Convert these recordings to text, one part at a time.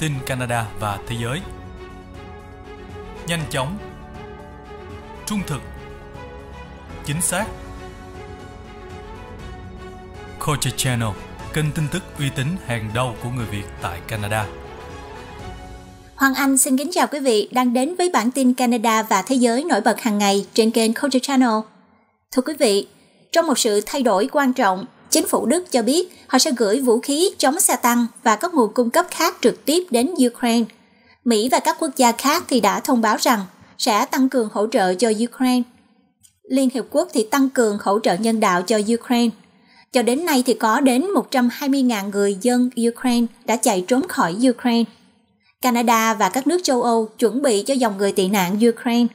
tin Canada và thế giới. Nhanh chóng, trung thực, chính xác. Culture Channel, kênh tin tức uy tín hàng đầu của người Việt tại Canada. Hoàng Anh xin kính chào quý vị đang đến với bản tin Canada và thế giới nổi bật hàng ngày trên kênh Culture Channel. Thưa quý vị, trong một sự thay đổi quan trọng chính phủ Đức cho biết họ sẽ gửi vũ khí chống xe tăng và các nguồn cung cấp khác trực tiếp đến Ukraine. Mỹ và các quốc gia khác thì đã thông báo rằng sẽ tăng cường hỗ trợ cho Ukraine. Liên Hiệp Quốc thì tăng cường hỗ trợ nhân đạo cho Ukraine. Cho đến nay thì có đến 120.000 người dân Ukraine đã chạy trốn khỏi Ukraine. Canada và các nước châu Âu chuẩn bị cho dòng người tị nạn Ukraine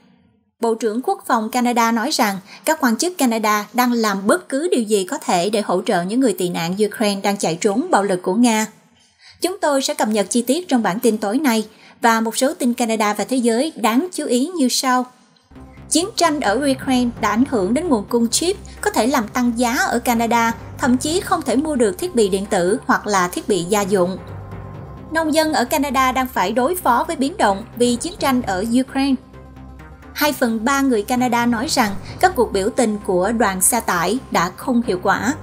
Bộ trưởng Quốc phòng Canada nói rằng các quan chức Canada đang làm bất cứ điều gì có thể để hỗ trợ những người tị nạn Ukraine đang chạy trốn bạo lực của Nga. Chúng tôi sẽ cập nhật chi tiết trong bản tin tối nay và một số tin Canada và thế giới đáng chú ý như sau. Chiến tranh ở Ukraine đã ảnh hưởng đến nguồn cung chip, có thể làm tăng giá ở Canada, thậm chí không thể mua được thiết bị điện tử hoặc là thiết bị gia dụng. Nông dân ở Canada đang phải đối phó với biến động vì chiến tranh ở Ukraine. 2 phần 3 người Canada nói rằng các cuộc biểu tình của đoàn xe tải đã không hiệu quả.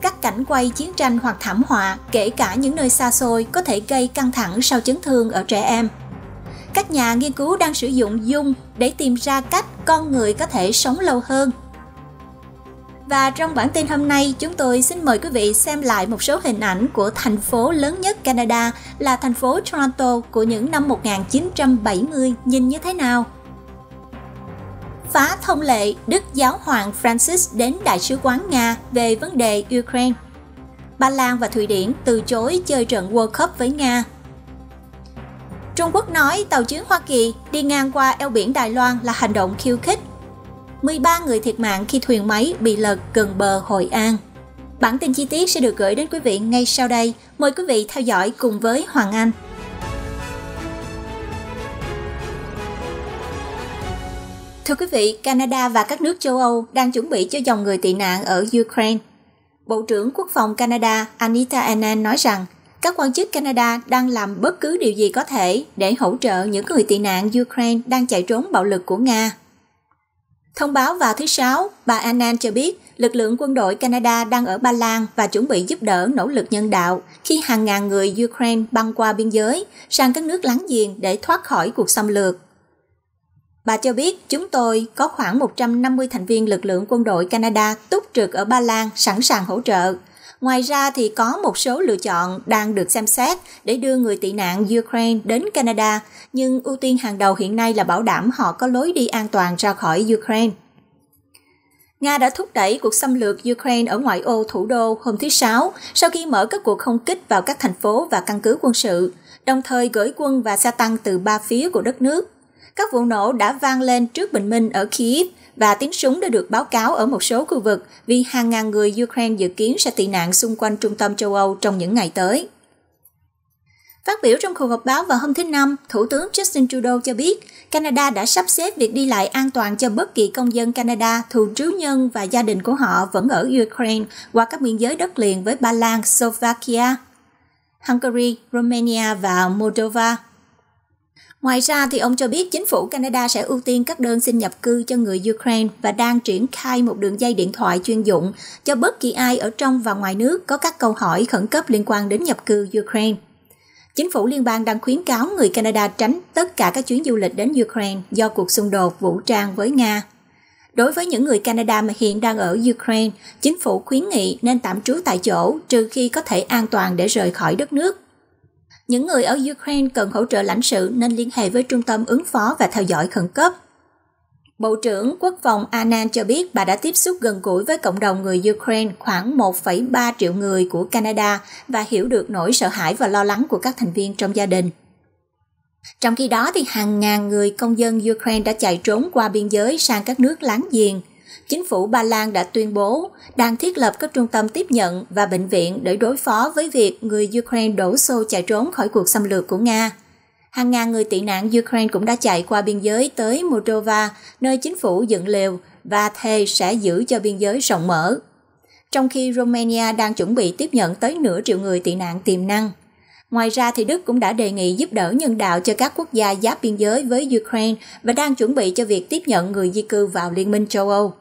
Các cảnh quay chiến tranh hoặc thảm họa, kể cả những nơi xa xôi, có thể gây căng thẳng sau chấn thương ở trẻ em. Các nhà nghiên cứu đang sử dụng dung để tìm ra cách con người có thể sống lâu hơn. Và trong bản tin hôm nay, chúng tôi xin mời quý vị xem lại một số hình ảnh của thành phố lớn nhất Canada là thành phố Toronto của những năm 1970 nhìn như thế nào phá thông lệ Đức Giáo hoàng Francis đến Đại sứ quán Nga về vấn đề Ukraine. Ba Lan và Thụy Điển từ chối chơi trận World Cup với Nga. Trung Quốc nói tàu chiến Hoa Kỳ đi ngang qua eo biển Đài Loan là hành động khiêu khích. 13 người thiệt mạng khi thuyền máy bị lật gần bờ Hội An. Bản tin chi tiết sẽ được gửi đến quý vị ngay sau đây. Mời quý vị theo dõi cùng với Hoàng Anh. Thưa quý vị, Canada và các nước châu Âu đang chuẩn bị cho dòng người tị nạn ở Ukraine. Bộ trưởng Quốc phòng Canada Anita Anand nói rằng các quan chức Canada đang làm bất cứ điều gì có thể để hỗ trợ những người tị nạn Ukraine đang chạy trốn bạo lực của Nga. Thông báo vào thứ Sáu, bà Anand cho biết lực lượng quân đội Canada đang ở Ba Lan và chuẩn bị giúp đỡ nỗ lực nhân đạo khi hàng ngàn người Ukraine băng qua biên giới sang các nước láng giềng để thoát khỏi cuộc xâm lược. Bà cho biết chúng tôi có khoảng 150 thành viên lực lượng quân đội Canada túc trực ở Ba Lan sẵn sàng hỗ trợ. Ngoài ra thì có một số lựa chọn đang được xem xét để đưa người tị nạn Ukraine đến Canada, nhưng ưu tiên hàng đầu hiện nay là bảo đảm họ có lối đi an toàn ra khỏi Ukraine. Nga đã thúc đẩy cuộc xâm lược Ukraine ở ngoại ô thủ đô hôm thứ Sáu sau khi mở các cuộc không kích vào các thành phố và căn cứ quân sự, đồng thời gửi quân và xe tăng từ ba phía của đất nước các vụ nổ đã vang lên trước bình minh ở Kiev và tiếng súng đã được báo cáo ở một số khu vực vì hàng ngàn người Ukraine dự kiến sẽ tị nạn xung quanh trung tâm châu Âu trong những ngày tới. Phát biểu trong cuộc họp báo vào hôm thứ Năm, Thủ tướng Justin Trudeau cho biết Canada đã sắp xếp việc đi lại an toàn cho bất kỳ công dân Canada thuộc trú nhân và gia đình của họ vẫn ở Ukraine qua các biên giới đất liền với Ba Lan, Slovakia, Hungary, Romania và Moldova. Ngoài ra thì ông cho biết chính phủ Canada sẽ ưu tiên các đơn xin nhập cư cho người Ukraine và đang triển khai một đường dây điện thoại chuyên dụng cho bất kỳ ai ở trong và ngoài nước có các câu hỏi khẩn cấp liên quan đến nhập cư Ukraine. Chính phủ liên bang đang khuyến cáo người Canada tránh tất cả các chuyến du lịch đến Ukraine do cuộc xung đột vũ trang với Nga. Đối với những người Canada mà hiện đang ở Ukraine, chính phủ khuyến nghị nên tạm trú tại chỗ trừ khi có thể an toàn để rời khỏi đất nước những người ở Ukraine cần hỗ trợ lãnh sự nên liên hệ với Trung tâm ứng phó và theo dõi khẩn cấp. Bộ trưởng Quốc phòng Annan cho biết bà đã tiếp xúc gần gũi với cộng đồng người Ukraine khoảng 1,3 triệu người của Canada và hiểu được nỗi sợ hãi và lo lắng của các thành viên trong gia đình. Trong khi đó, thì hàng ngàn người công dân Ukraine đã chạy trốn qua biên giới sang các nước láng giềng – chính phủ Ba Lan đã tuyên bố đang thiết lập các trung tâm tiếp nhận và bệnh viện để đối phó với việc người Ukraine đổ xô chạy trốn khỏi cuộc xâm lược của Nga. Hàng ngàn người tị nạn Ukraine cũng đã chạy qua biên giới tới Moldova, nơi chính phủ dựng lều và thề sẽ giữ cho biên giới rộng mở. Trong khi Romania đang chuẩn bị tiếp nhận tới nửa triệu người tị nạn tiềm năng. Ngoài ra thì Đức cũng đã đề nghị giúp đỡ nhân đạo cho các quốc gia giáp biên giới với Ukraine và đang chuẩn bị cho việc tiếp nhận người di cư vào Liên minh châu Âu.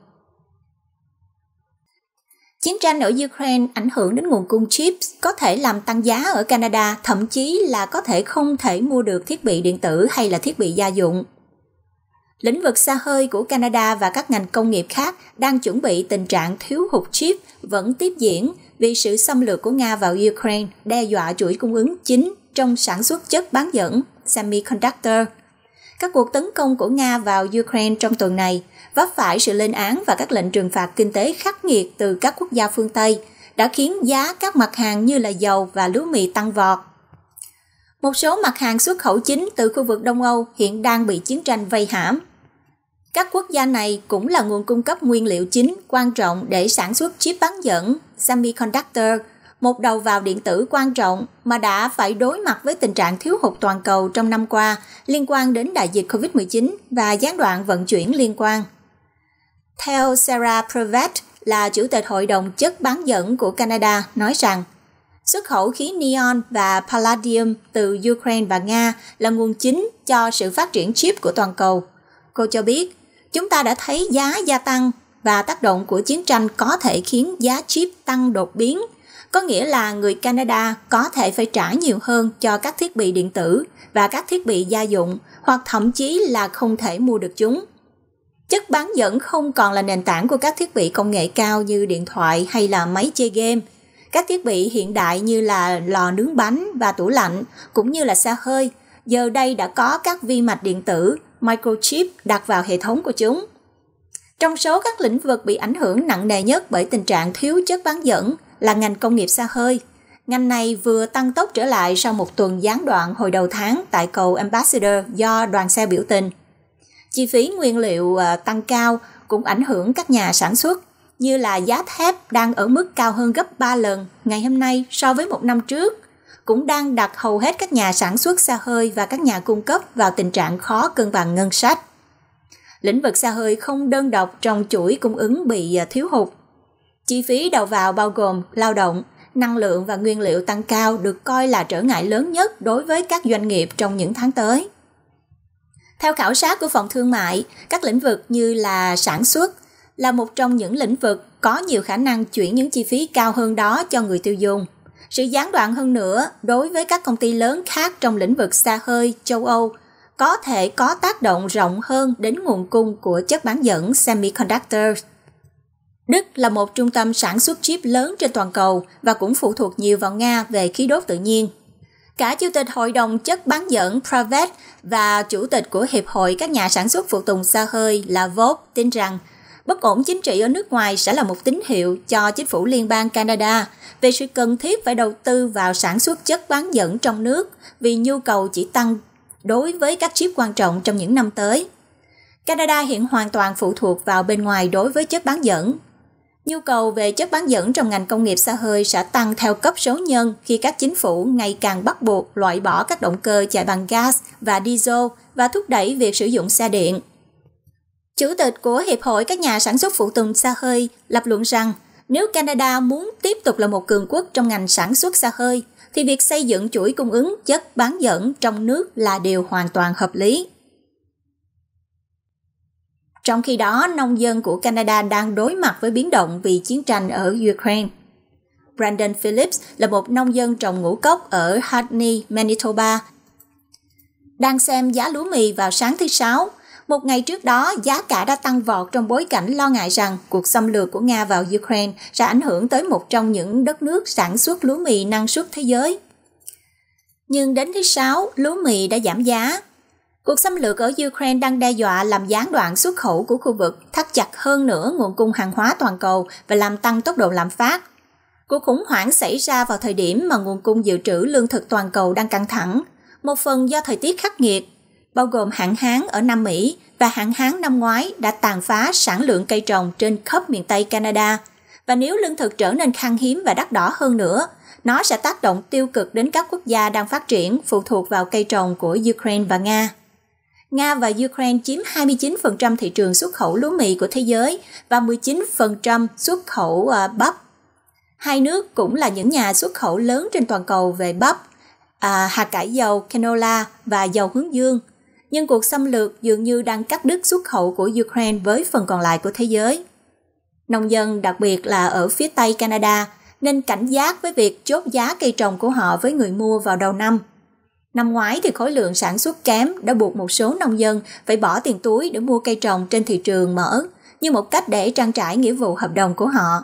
Chiến tranh ở Ukraine ảnh hưởng đến nguồn cung chip, có thể làm tăng giá ở Canada, thậm chí là có thể không thể mua được thiết bị điện tử hay là thiết bị gia dụng. Lĩnh vực xa hơi của Canada và các ngành công nghiệp khác đang chuẩn bị tình trạng thiếu hụt chip vẫn tiếp diễn vì sự xâm lược của Nga vào Ukraine đe dọa chuỗi cung ứng chính trong sản xuất chất bán dẫn semiconductor. Các cuộc tấn công của Nga vào Ukraine trong tuần này vấp phải sự lên án và các lệnh trừng phạt kinh tế khắc nghiệt từ các quốc gia phương Tây đã khiến giá các mặt hàng như là dầu và lúa mì tăng vọt. Một số mặt hàng xuất khẩu chính từ khu vực Đông Âu hiện đang bị chiến tranh vây hãm. Các quốc gia này cũng là nguồn cung cấp nguyên liệu chính quan trọng để sản xuất chip bán dẫn, semiconductor, một đầu vào điện tử quan trọng mà đã phải đối mặt với tình trạng thiếu hụt toàn cầu trong năm qua liên quan đến đại dịch COVID-19 và gián đoạn vận chuyển liên quan. Theo Sarah Prevet là Chủ tịch Hội đồng chất bán dẫn của Canada nói rằng, xuất khẩu khí neon và palladium từ Ukraine và Nga là nguồn chính cho sự phát triển chip của toàn cầu. Cô cho biết, chúng ta đã thấy giá gia tăng và tác động của chiến tranh có thể khiến giá chip tăng đột biến, có nghĩa là người Canada có thể phải trả nhiều hơn cho các thiết bị điện tử và các thiết bị gia dụng hoặc thậm chí là không thể mua được chúng chất bán dẫn không còn là nền tảng của các thiết bị công nghệ cao như điện thoại hay là máy chơi game các thiết bị hiện đại như là lò nướng bánh và tủ lạnh cũng như là xe hơi giờ đây đã có các vi mạch điện tử microchip đặt vào hệ thống của chúng trong số các lĩnh vực bị ảnh hưởng nặng nề nhất bởi tình trạng thiếu chất bán dẫn là ngành công nghiệp xe hơi ngành này vừa tăng tốc trở lại sau một tuần gián đoạn hồi đầu tháng tại cầu ambassador do đoàn xe biểu tình Chi phí nguyên liệu ờ, tăng cao cũng ảnh hưởng các nhà sản xuất, như là giá thép đang ở mức cao hơn gấp 3 lần ngày hôm nay so với một năm trước, cũng đang đặt hầu hết các nhà sản xuất xe hơi và các nhà cung cấp vào tình trạng khó cân bằng ngân sách. Lĩnh vực xe hơi không đơn độc trong chuỗi cung ứng bị ờ, thiếu hụt. Chi phí đầu vào bao gồm lao động, năng lượng và nguyên liệu tăng cao được coi là trở ngại lớn nhất đối với các doanh nghiệp trong những tháng tới. Theo khảo sát của phòng thương mại, các lĩnh vực như là sản xuất là một trong những lĩnh vực có nhiều khả năng chuyển những chi phí cao hơn đó cho người tiêu dùng. Sự gián đoạn hơn nữa đối với các công ty lớn khác trong lĩnh vực xa hơi châu Âu có thể có tác động rộng hơn đến nguồn cung của chất bán dẫn semiconductor. Đức là một trung tâm sản xuất chip lớn trên toàn cầu và cũng phụ thuộc nhiều vào Nga về khí đốt tự nhiên. Cả Chủ tịch Hội đồng chất bán dẫn Pravet và Chủ tịch của Hiệp hội các nhà sản xuất phụ tùng xa hơi là Vop tin rằng bất ổn chính trị ở nước ngoài sẽ là một tín hiệu cho chính phủ liên bang Canada về sự cần thiết phải đầu tư vào sản xuất chất bán dẫn trong nước vì nhu cầu chỉ tăng đối với các chip quan trọng trong những năm tới. Canada hiện hoàn toàn phụ thuộc vào bên ngoài đối với chất bán dẫn Nhu cầu về chất bán dẫn trong ngành công nghiệp xa hơi sẽ tăng theo cấp số nhân khi các chính phủ ngày càng bắt buộc loại bỏ các động cơ chạy bằng gas và diesel và thúc đẩy việc sử dụng xe điện. Chủ tịch của Hiệp hội các nhà sản xuất phụ tùng xa hơi lập luận rằng nếu Canada muốn tiếp tục là một cường quốc trong ngành sản xuất xa hơi, thì việc xây dựng chuỗi cung ứng chất bán dẫn trong nước là điều hoàn toàn hợp lý. Trong khi đó, nông dân của Canada đang đối mặt với biến động vì chiến tranh ở Ukraine. Brandon Phillips là một nông dân trồng ngũ cốc ở Hartney, Manitoba. Đang xem giá lúa mì vào sáng thứ Sáu. Một ngày trước đó, giá cả đã tăng vọt trong bối cảnh lo ngại rằng cuộc xâm lược của Nga vào Ukraine sẽ ảnh hưởng tới một trong những đất nước sản xuất lúa mì năng suất thế giới. Nhưng đến thứ Sáu, lúa mì đã giảm giá Cuộc xâm lược ở Ukraine đang đe dọa làm gián đoạn xuất khẩu của khu vực, thắt chặt hơn nữa nguồn cung hàng hóa toàn cầu và làm tăng tốc độ lạm phát. Cuộc khủng hoảng xảy ra vào thời điểm mà nguồn cung dự trữ lương thực toàn cầu đang căng thẳng, một phần do thời tiết khắc nghiệt, bao gồm hạn hán ở Nam Mỹ và hạn hán năm ngoái đã tàn phá sản lượng cây trồng trên khắp miền Tây Canada. Và nếu lương thực trở nên khan hiếm và đắt đỏ hơn nữa, nó sẽ tác động tiêu cực đến các quốc gia đang phát triển phụ thuộc vào cây trồng của Ukraine và Nga. Nga và Ukraine chiếm 29% thị trường xuất khẩu lúa mì của thế giới và 19% xuất khẩu à, bắp. Hai nước cũng là những nhà xuất khẩu lớn trên toàn cầu về bắp, à, hạt cải dầu, canola và dầu hướng dương. Nhưng cuộc xâm lược dường như đang cắt đứt xuất khẩu của Ukraine với phần còn lại của thế giới. Nông dân, đặc biệt là ở phía Tây Canada, nên cảnh giác với việc chốt giá cây trồng của họ với người mua vào đầu năm – Năm ngoái thì khối lượng sản xuất kém đã buộc một số nông dân phải bỏ tiền túi để mua cây trồng trên thị trường mở, như một cách để trang trải nghĩa vụ hợp đồng của họ.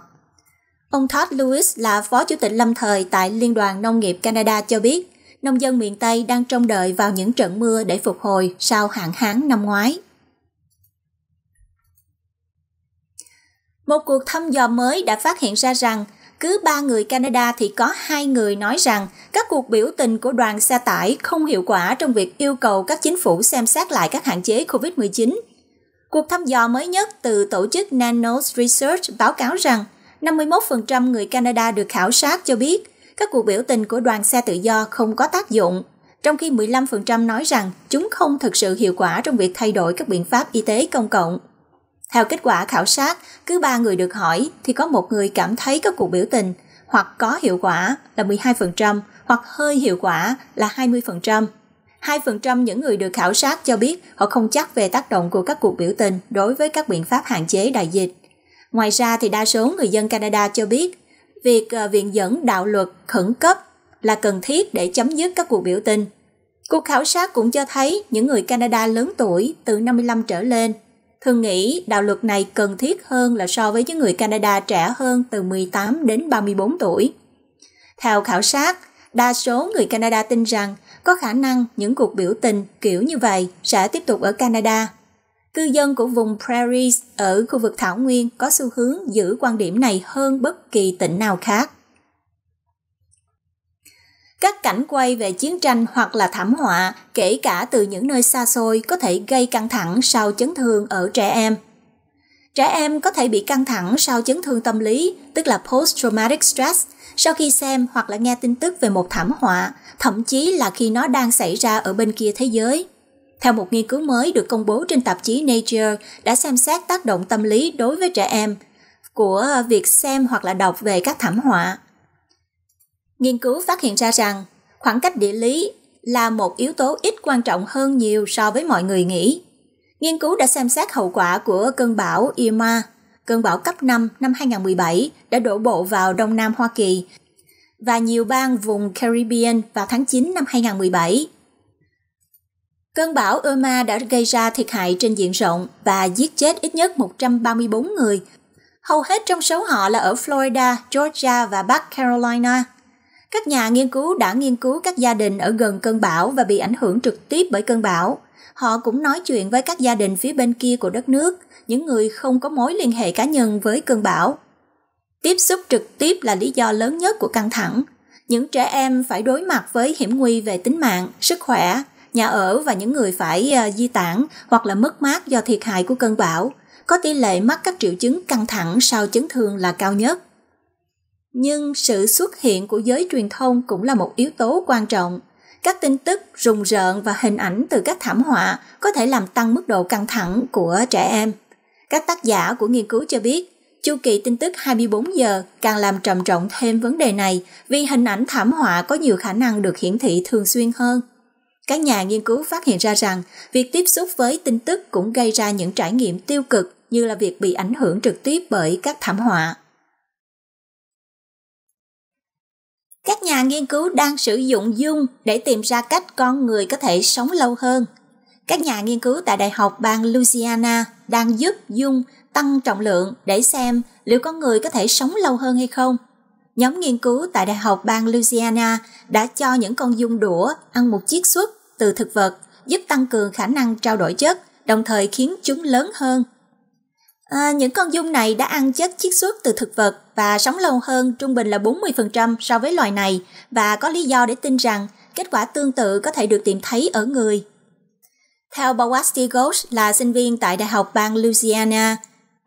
Ông Todd Lewis là phó chủ tịch lâm thời tại Liên đoàn Nông nghiệp Canada cho biết, nông dân miền Tây đang trông đợi vào những trận mưa để phục hồi sau hạn hán năm ngoái. Một cuộc thăm dò mới đã phát hiện ra rằng cứ ba người Canada thì có hai người nói rằng các cuộc biểu tình của đoàn xe tải không hiệu quả trong việc yêu cầu các chính phủ xem xét lại các hạn chế COVID-19. Cuộc thăm dò mới nhất từ tổ chức Nanos Research báo cáo rằng 51% người Canada được khảo sát cho biết các cuộc biểu tình của đoàn xe tự do không có tác dụng, trong khi 15% nói rằng chúng không thực sự hiệu quả trong việc thay đổi các biện pháp y tế công cộng. Theo kết quả khảo sát, cứ 3 người được hỏi thì có một người cảm thấy các cuộc biểu tình hoặc có hiệu quả là 12%, hoặc hơi hiệu quả là 20%. 2% những người được khảo sát cho biết họ không chắc về tác động của các cuộc biểu tình đối với các biện pháp hạn chế đại dịch. Ngoài ra thì đa số người dân Canada cho biết việc ờ, viện dẫn đạo luật khẩn cấp là cần thiết để chấm dứt các cuộc biểu tình. Cuộc khảo sát cũng cho thấy những người Canada lớn tuổi từ 55 trở lên Thường nghĩ đạo luật này cần thiết hơn là so với những người Canada trẻ hơn từ 18 đến 34 tuổi. Theo khảo sát, đa số người Canada tin rằng có khả năng những cuộc biểu tình kiểu như vậy sẽ tiếp tục ở Canada. Cư dân của vùng Prairies ở khu vực Thảo Nguyên có xu hướng giữ quan điểm này hơn bất kỳ tỉnh nào khác. Các cảnh quay về chiến tranh hoặc là thảm họa, kể cả từ những nơi xa xôi có thể gây căng thẳng sau chấn thương ở trẻ em. Trẻ em có thể bị căng thẳng sau chấn thương tâm lý, tức là post traumatic stress, sau khi xem hoặc là nghe tin tức về một thảm họa, thậm chí là khi nó đang xảy ra ở bên kia thế giới. Theo một nghiên cứu mới được công bố trên tạp chí Nature đã xem xét tác động tâm lý đối với trẻ em của việc xem hoặc là đọc về các thảm họa. Nghiên cứu phát hiện ra rằng khoảng cách địa lý là một yếu tố ít quan trọng hơn nhiều so với mọi người nghĩ. Nghiên cứu đã xem xét hậu quả của cơn bão Irma, cơn bão cấp 5 năm 2017 đã đổ bộ vào Đông Nam Hoa Kỳ và nhiều bang vùng Caribbean vào tháng 9 năm 2017. Cơn bão Irma đã gây ra thiệt hại trên diện rộng và giết chết ít nhất 134 người, hầu hết trong số họ là ở Florida, Georgia và Bắc Carolina – các nhà nghiên cứu đã nghiên cứu các gia đình ở gần cơn bão và bị ảnh hưởng trực tiếp bởi cơn bão. Họ cũng nói chuyện với các gia đình phía bên kia của đất nước, những người không có mối liên hệ cá nhân với cơn bão. Tiếp xúc trực tiếp là lý do lớn nhất của căng thẳng. Những trẻ em phải đối mặt với hiểm nguy về tính mạng, sức khỏe, nhà ở và những người phải ờ, di tản hoặc là mất mát do thiệt hại của cơn bão, có tỷ lệ mắc các triệu chứng căng thẳng sau chấn thương là cao nhất nhưng sự xuất hiện của giới truyền thông cũng là một yếu tố quan trọng các tin tức rùng rợn và hình ảnh từ các thảm họa có thể làm tăng mức độ căng thẳng của trẻ em các tác giả của nghiên cứu cho biết chu kỳ tin tức 24 giờ càng làm trầm trọng thêm vấn đề này vì hình ảnh thảm họa có nhiều khả năng được hiển thị thường xuyên hơn các nhà nghiên cứu phát hiện ra rằng việc tiếp xúc với tin tức cũng gây ra những trải nghiệm tiêu cực như là việc bị ảnh hưởng trực tiếp bởi các thảm họa các nhà nghiên cứu đang sử dụng dung để tìm ra cách con người có thể sống lâu hơn. Các nhà nghiên cứu tại Đại học bang Louisiana đang giúp dung tăng trọng lượng để xem liệu con người có thể sống lâu hơn hay không. Nhóm nghiên cứu tại Đại học bang Louisiana đã cho những con dung đũa ăn một chiếc suất từ thực vật giúp tăng cường khả năng trao đổi chất, đồng thời khiến chúng lớn hơn À, những con dung này đã ăn chất chiết xuất từ thực vật và sống lâu hơn trung bình là 40% so với loài này và có lý do để tin rằng kết quả tương tự có thể được tìm thấy ở người. Theo Bawasti Ghosh là sinh viên tại Đại học bang Louisiana,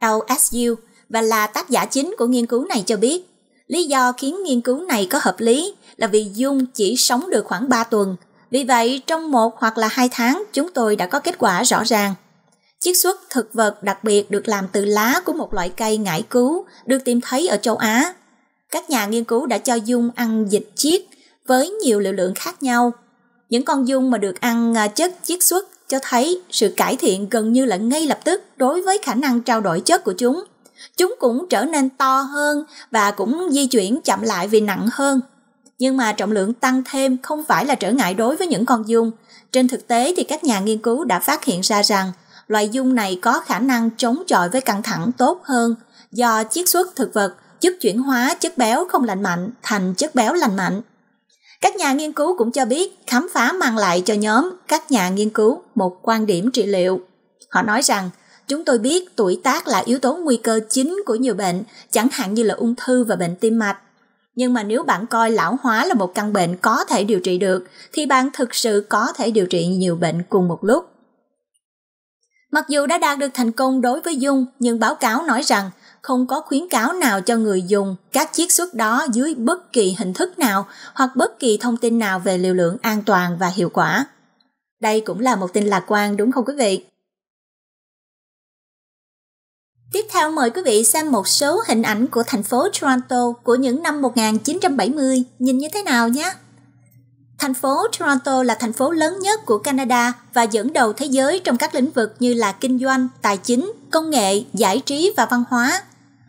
LSU, và là tác giả chính của nghiên cứu này cho biết, lý do khiến nghiên cứu này có hợp lý là vì dung chỉ sống được khoảng 3 tuần. Vì vậy, trong một hoặc là hai tháng, chúng tôi đã có kết quả rõ ràng. Chiết xuất thực vật đặc biệt được làm từ lá của một loại cây ngải cứu được tìm thấy ở châu Á. Các nhà nghiên cứu đã cho dung ăn dịch chiết với nhiều liều lượng khác nhau. Những con dung mà được ăn à, chất chiết xuất cho thấy sự cải thiện gần như là ngay lập tức đối với khả năng trao đổi chất của chúng. Chúng cũng trở nên to hơn và cũng di chuyển chậm lại vì nặng hơn. Nhưng mà trọng lượng tăng thêm không phải là trở ngại đối với những con dung. Trên thực tế thì các nhà nghiên cứu đã phát hiện ra rằng loại dung này có khả năng chống chọi với căng thẳng tốt hơn do chiết xuất thực vật giúp chuyển hóa chất béo không lành mạnh thành chất béo lành mạnh. Các nhà nghiên cứu cũng cho biết khám phá mang lại cho nhóm các nhà nghiên cứu một quan điểm trị liệu. Họ nói rằng, chúng tôi biết tuổi tác là yếu tố nguy cơ chính của nhiều bệnh, chẳng hạn như là ung thư và bệnh tim mạch. Nhưng mà nếu bạn coi lão hóa là một căn bệnh có thể điều trị được, thì bạn thực sự có thể điều trị nhiều bệnh cùng một lúc. Mặc dù đã đạt được thành công đối với Dung, nhưng báo cáo nói rằng không có khuyến cáo nào cho người dùng các chiết xuất đó dưới bất kỳ hình thức nào hoặc bất kỳ thông tin nào về liều lượng an toàn và hiệu quả. Đây cũng là một tin lạc quan đúng không quý vị? Tiếp theo mời quý vị xem một số hình ảnh của thành phố Toronto của những năm 1970 nhìn như thế nào nhé. Thành phố Toronto là thành phố lớn nhất của Canada và dẫn đầu thế giới trong các lĩnh vực như là kinh doanh, tài chính, công nghệ, giải trí và văn hóa.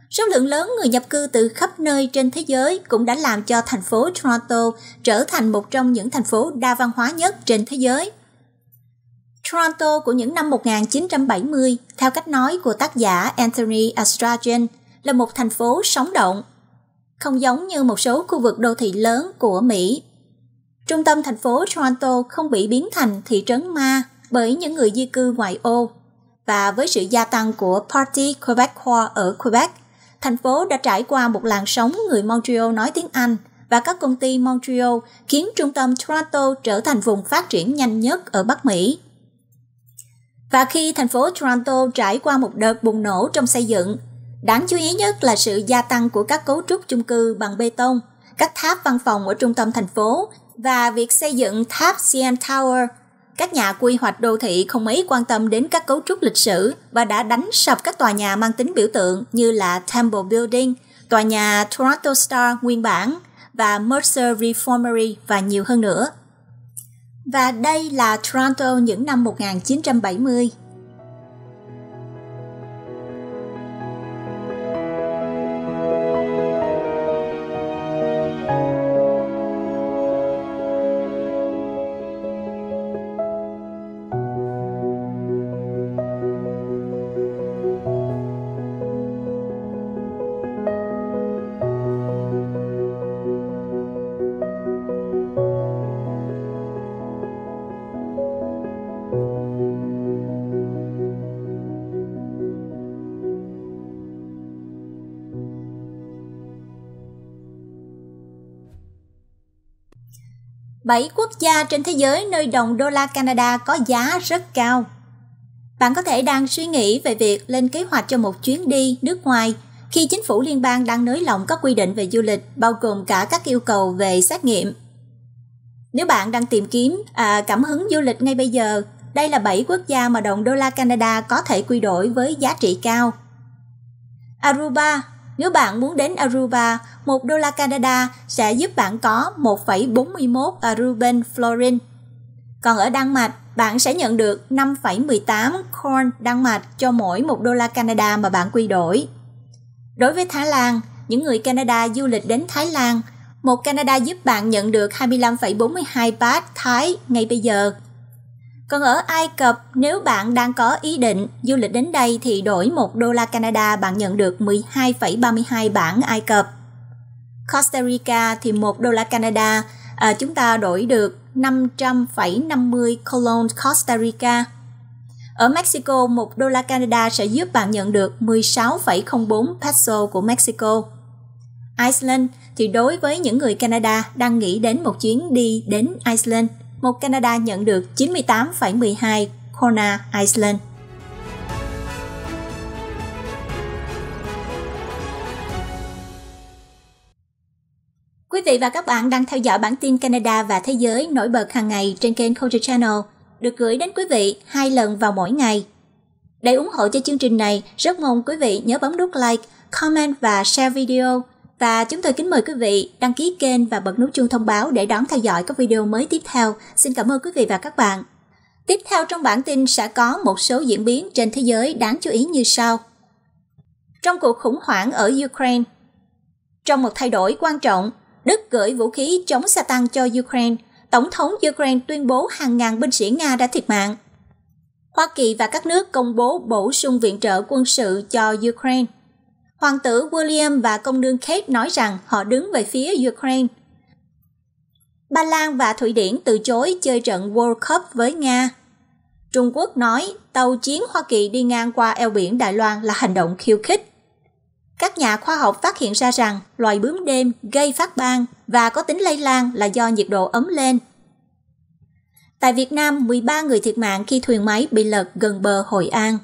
Số lượng lớn người nhập cư từ khắp nơi trên thế giới cũng đã làm cho thành phố Toronto trở thành một trong những thành phố đa văn hóa nhất trên thế giới. Toronto của những năm 1970, theo cách nói của tác giả Anthony Astragen, là một thành phố sống động. Không giống như một số khu vực đô thị lớn của Mỹ Trung tâm thành phố Toronto không bị biến thành thị trấn ma bởi những người di cư ngoại ô. Và với sự gia tăng của Party Quebecois ở Quebec, thành phố đã trải qua một làn sóng người Montreal nói tiếng Anh và các công ty Montreal khiến trung tâm Toronto trở thành vùng phát triển nhanh nhất ở Bắc Mỹ. Và khi thành phố Toronto trải qua một đợt bùng nổ trong xây dựng, đáng chú ý nhất là sự gia tăng của các cấu trúc chung cư bằng bê tông, các tháp văn phòng ở trung tâm thành phố và việc xây dựng tháp CN Tower, các nhà quy hoạch đô thị không mấy quan tâm đến các cấu trúc lịch sử và đã đánh sập các tòa nhà mang tính biểu tượng như là Temple Building, tòa nhà Toronto Star nguyên bản và Mercer Reformary và nhiều hơn nữa. Và đây là Toronto những năm 1970. 7 quốc gia trên thế giới nơi đồng đô la Canada có giá rất cao. Bạn có thể đang suy nghĩ về việc lên kế hoạch cho một chuyến đi nước ngoài khi chính phủ liên bang đang nới lỏng các quy định về du lịch bao gồm cả các yêu cầu về xét nghiệm. Nếu bạn đang tìm kiếm à, cảm hứng du lịch ngay bây giờ, đây là 7 quốc gia mà đồng đô la Canada có thể quy đổi với giá trị cao. Aruba, nếu bạn muốn đến Aruba, 1 đô la Canada sẽ giúp bạn có 1,41 Aruban florin. Còn ở Đan Mạch, bạn sẽ nhận được 5,18 corn Đan Mạch cho mỗi 1 đô la Canada mà bạn quy đổi. Đối với Thái Lan, những người Canada du lịch đến Thái Lan, một Canada giúp bạn nhận được 25,42 baht Thái ngay bây giờ còn ở Ai Cập, nếu bạn đang có ý định du lịch đến đây thì đổi 1 đô la Canada bạn nhận được 12,32 bảng Ai Cập. Costa Rica thì 1 đô la Canada à, chúng ta đổi được 500,50 colon Costa Rica. Ở Mexico, 1 đô la Canada sẽ giúp bạn nhận được 16,04 peso của Mexico. Iceland thì đối với những người Canada đang nghĩ đến một chuyến đi đến Iceland – một Canada nhận được 98,12 Corona Iceland. Quý vị và các bạn đang theo dõi bản tin Canada và thế giới nổi bật hàng ngày trên kênh Culture Channel, được gửi đến quý vị hai lần vào mỗi ngày. Để ủng hộ cho chương trình này, rất mong quý vị nhớ bấm nút like, comment và share video và chúng tôi kính mời quý vị đăng ký kênh và bật nút chuông thông báo để đón theo dõi các video mới tiếp theo. Xin cảm ơn quý vị và các bạn. Tiếp theo trong bản tin sẽ có một số diễn biến trên thế giới đáng chú ý như sau. Trong cuộc khủng hoảng ở Ukraine, trong một thay đổi quan trọng, Đức gửi vũ khí chống xe tăng cho Ukraine. Tổng thống Ukraine tuyên bố hàng ngàn binh sĩ Nga đã thiệt mạng. Hoa Kỳ và các nước công bố bổ sung viện trợ quân sự cho Ukraine. Hoàng tử William và công nương Kate nói rằng họ đứng về phía Ukraine. Ba Lan và Thụy Điển từ chối chơi trận World Cup với Nga. Trung Quốc nói tàu chiến Hoa Kỳ đi ngang qua eo biển Đài Loan là hành động khiêu khích. Các nhà khoa học phát hiện ra rằng loài bướm đêm gây phát ban và có tính lây lan là do nhiệt độ ấm lên. Tại Việt Nam, 13 người thiệt mạng khi thuyền máy bị lật gần bờ Hội An.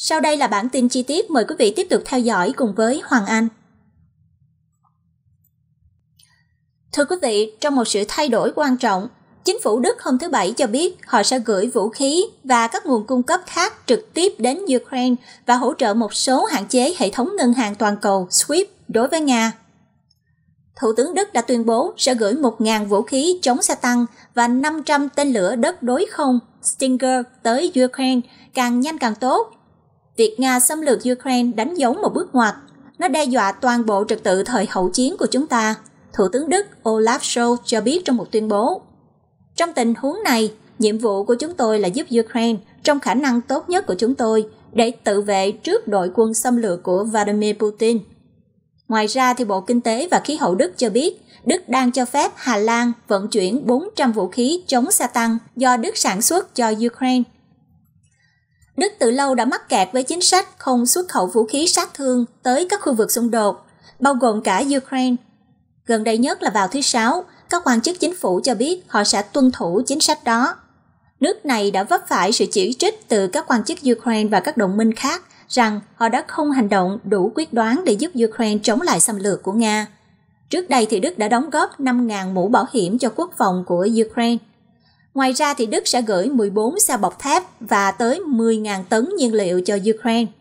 Sau đây là bản tin chi tiết mời quý vị tiếp tục theo dõi cùng với Hoàng Anh. Thưa quý vị, trong một sự thay đổi quan trọng, chính phủ Đức hôm thứ Bảy cho biết họ sẽ gửi vũ khí và các nguồn cung cấp khác trực tiếp đến Ukraine và hỗ trợ một số hạn chế hệ thống ngân hàng toàn cầu SWIFT đối với Nga. Thủ tướng Đức đã tuyên bố sẽ gửi 1.000 vũ khí chống xe tăng và 500 tên lửa đất đối không Stinger tới Ukraine càng nhanh càng tốt việc Nga xâm lược Ukraine đánh dấu một bước ngoặt. Nó đe dọa toàn bộ trật tự thời hậu chiến của chúng ta, Thủ tướng Đức Olaf Scholz cho biết trong một tuyên bố. Trong tình huống này, nhiệm vụ của chúng tôi là giúp Ukraine trong khả năng tốt nhất của chúng tôi để tự vệ trước đội quân xâm lược của Vladimir Putin. Ngoài ra, thì Bộ Kinh tế và Khí hậu Đức cho biết, Đức đang cho phép Hà Lan vận chuyển 400 vũ khí chống sa tăng do Đức sản xuất cho Ukraine Đức từ lâu đã mắc kẹt với chính sách không xuất khẩu vũ khí sát thương tới các khu vực xung đột, bao gồm cả Ukraine. Gần đây nhất là vào thứ Sáu, các quan chức chính phủ cho biết họ sẽ tuân thủ chính sách đó. Nước này đã vấp phải sự chỉ trích từ các quan chức Ukraine và các đồng minh khác rằng họ đã không hành động đủ quyết đoán để giúp Ukraine chống lại xâm lược của Nga. Trước đây thì Đức đã đóng góp 5.000 mũ bảo hiểm cho quốc phòng của Ukraine. Ngoài ra thì Đức sẽ gửi 14 xe bọc thép và tới 10.000 tấn nhiên liệu cho Ukraine.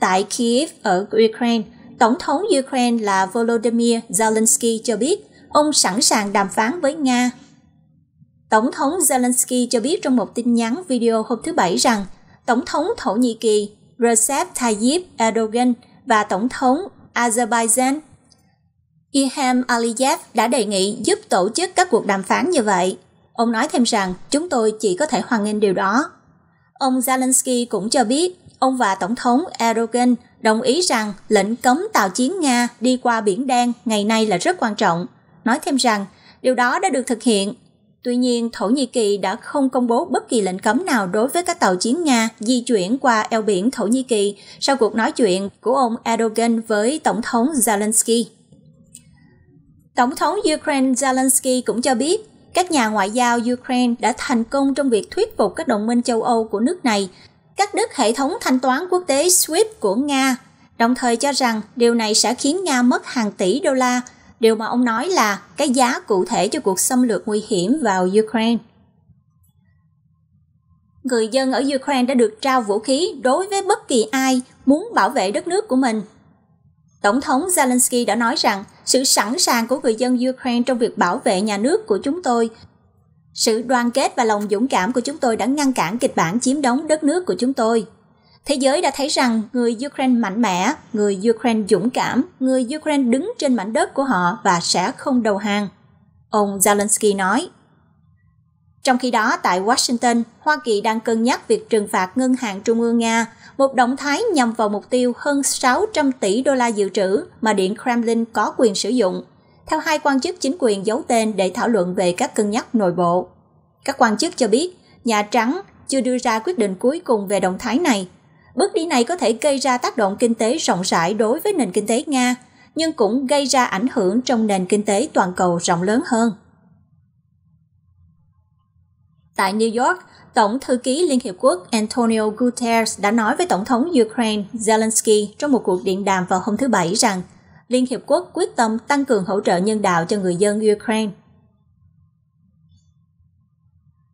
Tại Kiev ở Ukraine, Tổng thống Ukraine là Volodymyr Zelensky cho biết ông sẵn sàng đàm phán với Nga. Tổng thống Zelensky cho biết trong một tin nhắn video hôm thứ Bảy rằng Tổng thống Thổ Nhĩ Kỳ Recep Tayyip Erdogan và Tổng thống Azerbaijan Iham Aliyev đã đề nghị giúp tổ chức các cuộc đàm phán như vậy. Ông nói thêm rằng chúng tôi chỉ có thể hoan nghênh điều đó. Ông Zelensky cũng cho biết ông và Tổng thống Erdogan đồng ý rằng lệnh cấm tàu chiến Nga đi qua Biển Đen ngày nay là rất quan trọng. Nói thêm rằng điều đó đã được thực hiện. Tuy nhiên, Thổ Nhĩ Kỳ đã không công bố bất kỳ lệnh cấm nào đối với các tàu chiến Nga di chuyển qua eo biển Thổ Nhĩ Kỳ sau cuộc nói chuyện của ông Erdogan với Tổng thống Zelensky. Tổng thống Ukraine Zelensky cũng cho biết các nhà ngoại giao Ukraine đã thành công trong việc thuyết phục các đồng minh châu Âu của nước này cắt đứt hệ thống thanh toán quốc tế SWIFT của Nga, đồng thời cho rằng điều này sẽ khiến Nga mất hàng tỷ đô la, điều mà ông nói là cái giá cụ thể cho cuộc xâm lược nguy hiểm vào Ukraine. Người dân ở Ukraine đã được trao vũ khí đối với bất kỳ ai muốn bảo vệ đất nước của mình. Tổng thống Zelensky đã nói rằng sự sẵn sàng của người dân Ukraine trong việc bảo vệ nhà nước của chúng tôi. Sự đoàn kết và lòng dũng cảm của chúng tôi đã ngăn cản kịch bản chiếm đóng đất nước của chúng tôi. Thế giới đã thấy rằng người Ukraine mạnh mẽ, người Ukraine dũng cảm, người Ukraine đứng trên mảnh đất của họ và sẽ không đầu hàng. Ông Zelensky nói. Trong khi đó, tại Washington, Hoa Kỳ đang cân nhắc việc trừng phạt Ngân hàng Trung ương Nga một động thái nhằm vào mục tiêu hơn 600 tỷ đô la dự trữ mà Điện Kremlin có quyền sử dụng, theo hai quan chức chính quyền giấu tên để thảo luận về các cân nhắc nội bộ. Các quan chức cho biết, Nhà Trắng chưa đưa ra quyết định cuối cùng về động thái này. Bước đi này có thể gây ra tác động kinh tế rộng rãi đối với nền kinh tế Nga, nhưng cũng gây ra ảnh hưởng trong nền kinh tế toàn cầu rộng lớn hơn. Tại New York, Tổng thư ký Liên Hiệp Quốc Antonio Guterres đã nói với Tổng thống Ukraine Zelensky trong một cuộc điện đàm vào hôm thứ Bảy rằng Liên Hiệp Quốc quyết tâm tăng cường hỗ trợ nhân đạo cho người dân Ukraine.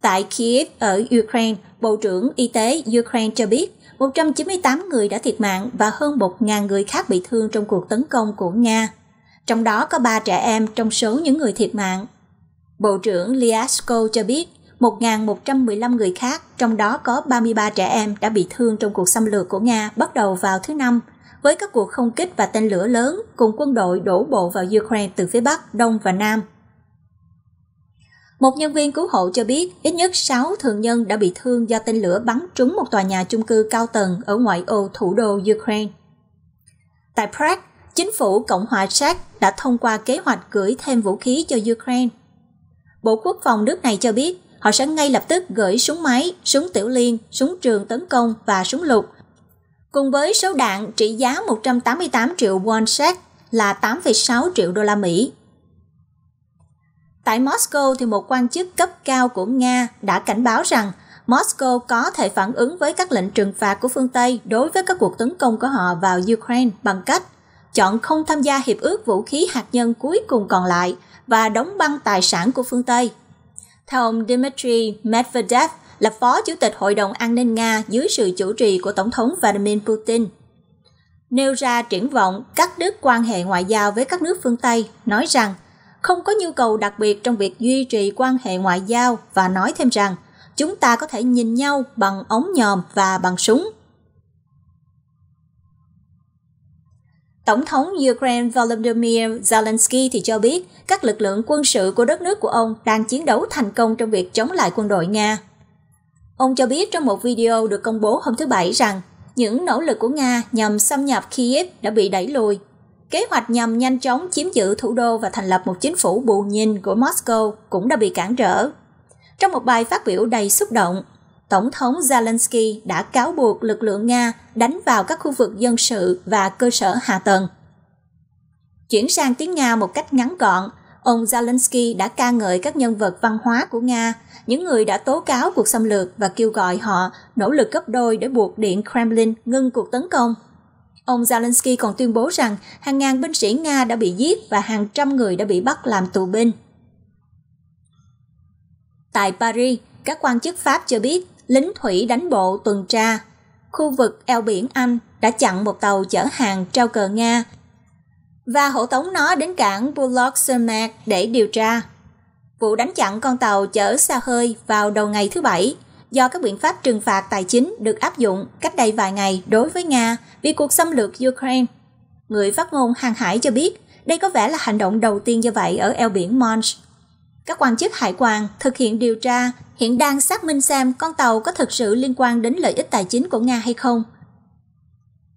Tại Kiev ở Ukraine, Bộ trưởng Y tế Ukraine cho biết 198 người đã thiệt mạng và hơn 1.000 người khác bị thương trong cuộc tấn công của Nga. Trong đó có 3 trẻ em trong số những người thiệt mạng. Bộ trưởng Liasko cho biết 1.115 người khác, trong đó có 33 trẻ em đã bị thương trong cuộc xâm lược của Nga bắt đầu vào thứ Năm, với các cuộc không kích và tên lửa lớn cùng quân đội đổ bộ vào Ukraine từ phía Bắc, Đông và Nam. Một nhân viên cứu hộ cho biết ít nhất 6 thường nhân đã bị thương do tên lửa bắn trúng một tòa nhà chung cư cao tầng ở ngoại ô thủ đô Ukraine. Tại Prague, chính phủ Cộng hòa Séc đã thông qua kế hoạch gửi thêm vũ khí cho Ukraine. Bộ Quốc phòng nước này cho biết họ sẽ ngay lập tức gửi súng máy, súng tiểu liên, súng trường tấn công và súng lục. Cùng với số đạn trị giá 188 triệu won séc là 8,6 triệu đô la Mỹ. Tại Moscow thì một quan chức cấp cao của Nga đã cảnh báo rằng Moscow có thể phản ứng với các lệnh trừng phạt của phương Tây đối với các cuộc tấn công của họ vào Ukraine bằng cách chọn không tham gia hiệp ước vũ khí hạt nhân cuối cùng còn lại và đóng băng tài sản của phương Tây theo ông Dmitry Medvedev, là phó chủ tịch Hội đồng An ninh Nga dưới sự chủ trì của Tổng thống Vladimir Putin. Nêu ra triển vọng cắt đứt quan hệ ngoại giao với các nước phương Tây, nói rằng không có nhu cầu đặc biệt trong việc duy trì quan hệ ngoại giao và nói thêm rằng chúng ta có thể nhìn nhau bằng ống nhòm và bằng súng Tổng thống Ukraine Volodymyr Zelensky thì cho biết các lực lượng quân sự của đất nước của ông đang chiến đấu thành công trong việc chống lại quân đội Nga. Ông cho biết trong một video được công bố hôm thứ Bảy rằng những nỗ lực của Nga nhằm xâm nhập Kiev đã bị đẩy lùi. Kế hoạch nhằm nhanh chóng chiếm giữ thủ đô và thành lập một chính phủ bù nhìn của Moscow cũng đã bị cản trở. Trong một bài phát biểu đầy xúc động, Tổng thống Zelensky đã cáo buộc lực lượng Nga đánh vào các khu vực dân sự và cơ sở hạ tầng. Chuyển sang tiếng Nga một cách ngắn gọn, ông Zelensky đã ca ngợi các nhân vật văn hóa của Nga, những người đã tố cáo cuộc xâm lược và kêu gọi họ nỗ lực gấp đôi để buộc Điện Kremlin ngưng cuộc tấn công. Ông Zelensky còn tuyên bố rằng hàng ngàn binh sĩ Nga đã bị giết và hàng trăm người đã bị bắt làm tù binh. Tại Paris, các quan chức Pháp cho biết lính thủy đánh bộ tuần tra. Khu vực eo biển Anh đã chặn một tàu chở hàng trao cờ Nga và hộ tống nó đến cảng Bulog-Sermat để điều tra. Vụ đánh chặn con tàu chở xa hơi vào đầu ngày thứ Bảy do các biện pháp trừng phạt tài chính được áp dụng cách đây vài ngày đối với Nga vì cuộc xâm lược Ukraine. Người phát ngôn hàng hải cho biết đây có vẻ là hành động đầu tiên như vậy ở eo biển Manch các quan chức hải quan thực hiện điều tra hiện đang xác minh xem con tàu có thực sự liên quan đến lợi ích tài chính của Nga hay không.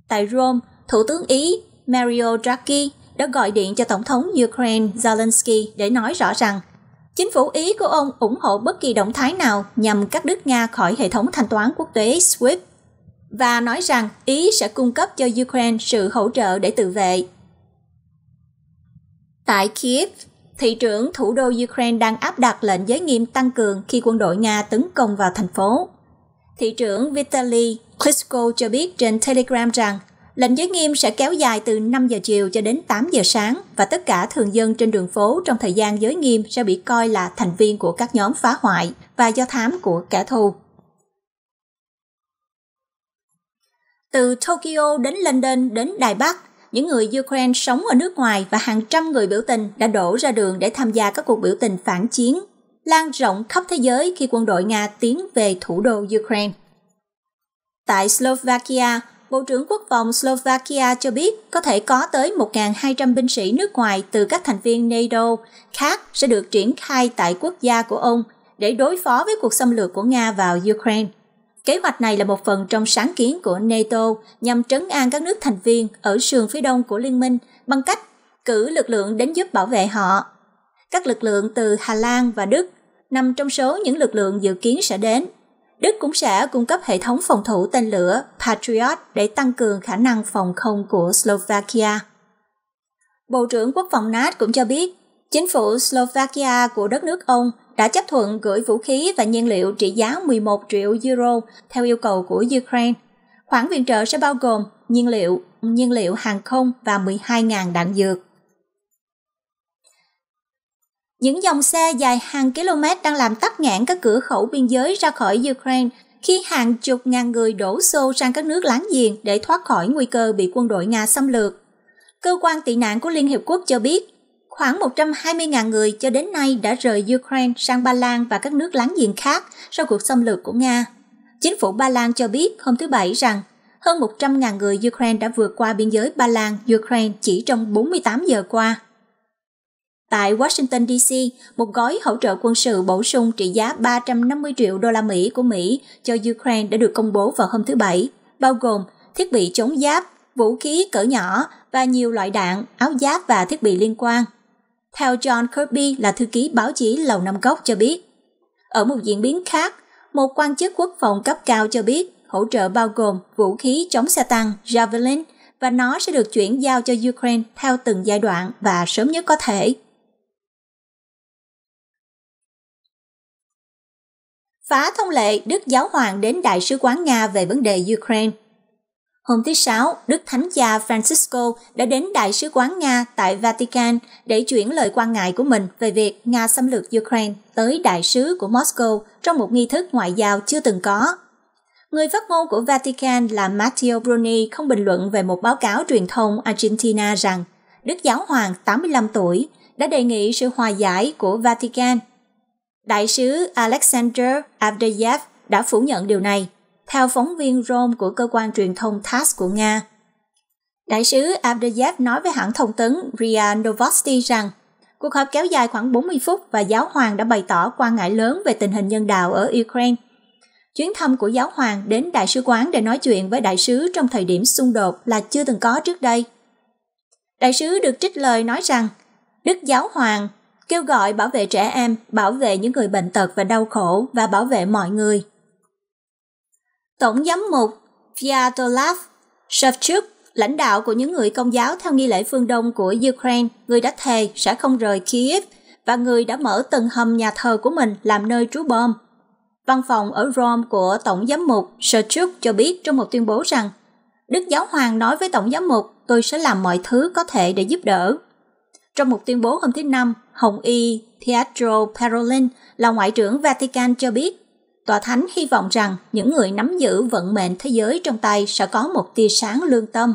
Tại Rome, Thủ tướng Ý Mario Draghi đã gọi điện cho Tổng thống Ukraine Zelensky để nói rõ rằng chính phủ Ý của ông ủng hộ bất kỳ động thái nào nhằm cắt đứt Nga khỏi hệ thống thanh toán quốc tế SWIFT và nói rằng Ý sẽ cung cấp cho Ukraine sự hỗ trợ để tự vệ. Tại Kiev, thị trưởng thủ đô Ukraine đang áp đặt lệnh giới nghiêm tăng cường khi quân đội Nga tấn công vào thành phố. Thị trưởng Vitaly Klitschko cho biết trên Telegram rằng lệnh giới nghiêm sẽ kéo dài từ 5 giờ chiều cho đến 8 giờ sáng và tất cả thường dân trên đường phố trong thời gian giới nghiêm sẽ bị coi là thành viên của các nhóm phá hoại và do thám của kẻ thù. Từ Tokyo đến London đến Đài Bắc, những người Ukraine sống ở nước ngoài và hàng trăm người biểu tình đã đổ ra đường để tham gia các cuộc biểu tình phản chiến, lan rộng khắp thế giới khi quân đội Nga tiến về thủ đô Ukraine. Tại Slovakia, Bộ trưởng Quốc phòng Slovakia cho biết có thể có tới 1.200 binh sĩ nước ngoài từ các thành viên NATO khác sẽ được triển khai tại quốc gia của ông để đối phó với cuộc xâm lược của Nga vào Ukraine. Kế hoạch này là một phần trong sáng kiến của NATO nhằm trấn an các nước thành viên ở sườn phía đông của liên minh bằng cách cử lực lượng đến giúp bảo vệ họ. Các lực lượng từ Hà Lan và Đức nằm trong số những lực lượng dự kiến sẽ đến. Đức cũng sẽ cung cấp hệ thống phòng thủ tên lửa Patriot để tăng cường khả năng phòng không của Slovakia. Bộ trưởng Quốc phòng Nát cũng cho biết, chính phủ Slovakia của đất nước ông đã chấp thuận gửi vũ khí và nhiên liệu trị giá 11 triệu euro theo yêu cầu của Ukraine. Khoản viện trợ sẽ bao gồm nhiên liệu, nhiên liệu hàng không và 12.000 đạn dược. Những dòng xe dài hàng km đang làm tắc nghẽn các cửa khẩu biên giới ra khỏi Ukraine khi hàng chục ngàn người đổ xô sang các nước láng giềng để thoát khỏi nguy cơ bị quân đội Nga xâm lược. Cơ quan tị nạn của Liên Hiệp Quốc cho biết Khoảng 120.000 người cho đến nay đã rời Ukraine sang Ba Lan và các nước láng giềng khác sau cuộc xâm lược của Nga. Chính phủ Ba Lan cho biết hôm thứ Bảy rằng hơn 100.000 người Ukraine đã vượt qua biên giới Ba Lan, Ukraine chỉ trong 48 giờ qua. Tại Washington DC, một gói hỗ trợ quân sự bổ sung trị giá 350 triệu đô la Mỹ của Mỹ cho Ukraine đã được công bố vào hôm thứ Bảy, bao gồm thiết bị chống giáp, vũ khí cỡ nhỏ và nhiều loại đạn, áo giáp và thiết bị liên quan. Theo John Kirby là thư ký báo chí Lầu Năm Cốc cho biết. Ở một diễn biến khác, một quan chức quốc phòng cấp cao cho biết hỗ trợ bao gồm vũ khí chống xe tăng Javelin và nó sẽ được chuyển giao cho Ukraine theo từng giai đoạn và sớm nhất có thể. Phá thông lệ Đức Giáo Hoàng đến Đại sứ quán Nga về vấn đề Ukraine Hôm thứ Sáu, Đức Thánh Cha Francisco đã đến Đại sứ quán Nga tại Vatican để chuyển lời quan ngại của mình về việc Nga xâm lược Ukraine tới Đại sứ của Moscow trong một nghi thức ngoại giao chưa từng có. Người phát ngôn của Vatican là Matteo Bruni không bình luận về một báo cáo truyền thông Argentina rằng Đức Giáo Hoàng 85 tuổi đã đề nghị sự hòa giải của Vatican. Đại sứ Alexander Avdeyev đã phủ nhận điều này theo phóng viên Rome của cơ quan truyền thông TASS của Nga. Đại sứ Abdeyev nói với hãng thông tấn RIA Novosti rằng cuộc họp kéo dài khoảng 40 phút và giáo hoàng đã bày tỏ quan ngại lớn về tình hình nhân đạo ở Ukraine. Chuyến thăm của giáo hoàng đến đại sứ quán để nói chuyện với đại sứ trong thời điểm xung đột là chưa từng có trước đây. Đại sứ được trích lời nói rằng Đức Giáo Hoàng kêu gọi bảo vệ trẻ em, bảo vệ những người bệnh tật và đau khổ và bảo vệ mọi người. Tổng giám mục Vyatolav Shevchuk, lãnh đạo của những người công giáo theo nghi lễ phương Đông của Ukraine, người đã thề sẽ không rời Kiev và người đã mở tầng hầm nhà thờ của mình làm nơi trú bom. Văn phòng ở Rome của Tổng giám mục Shevchuk cho biết trong một tuyên bố rằng Đức Giáo Hoàng nói với Tổng giám mục tôi sẽ làm mọi thứ có thể để giúp đỡ. Trong một tuyên bố hôm thứ Năm, Hồng Y Pietro Parolin là Ngoại trưởng Vatican cho biết Tòa Thánh hy vọng rằng những người nắm giữ vận mệnh thế giới trong tay sẽ có một tia sáng lương tâm.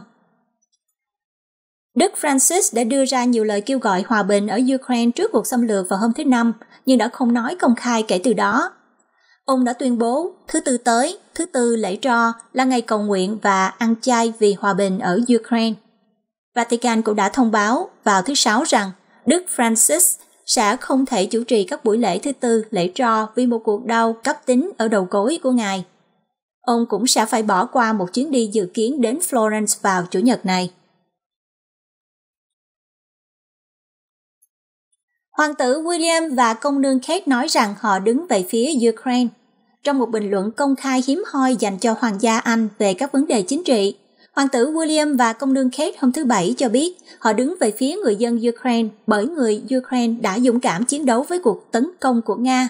Đức Francis đã đưa ra nhiều lời kêu gọi hòa bình ở Ukraine trước cuộc xâm lược vào hôm thứ Năm, nhưng đã không nói công khai kể từ đó. Ông đã tuyên bố thứ tư tới, thứ tư lễ tro là ngày cầu nguyện và ăn chay vì hòa bình ở Ukraine. Vatican cũng đã thông báo vào thứ Sáu rằng Đức Francis sẽ không thể chủ trì các buổi lễ thứ tư, lễ tro vì một cuộc đau cấp tính ở đầu gối của ngài. Ông cũng sẽ phải bỏ qua một chuyến đi dự kiến đến Florence vào chủ nhật này. Hoàng tử William và công nương Kate nói rằng họ đứng về phía Ukraine trong một bình luận công khai hiếm hoi dành cho Hoàng gia Anh về các vấn đề chính trị. Hoàng tử William và công nương Kate hôm thứ Bảy cho biết họ đứng về phía người dân Ukraine bởi người Ukraine đã dũng cảm chiến đấu với cuộc tấn công của Nga.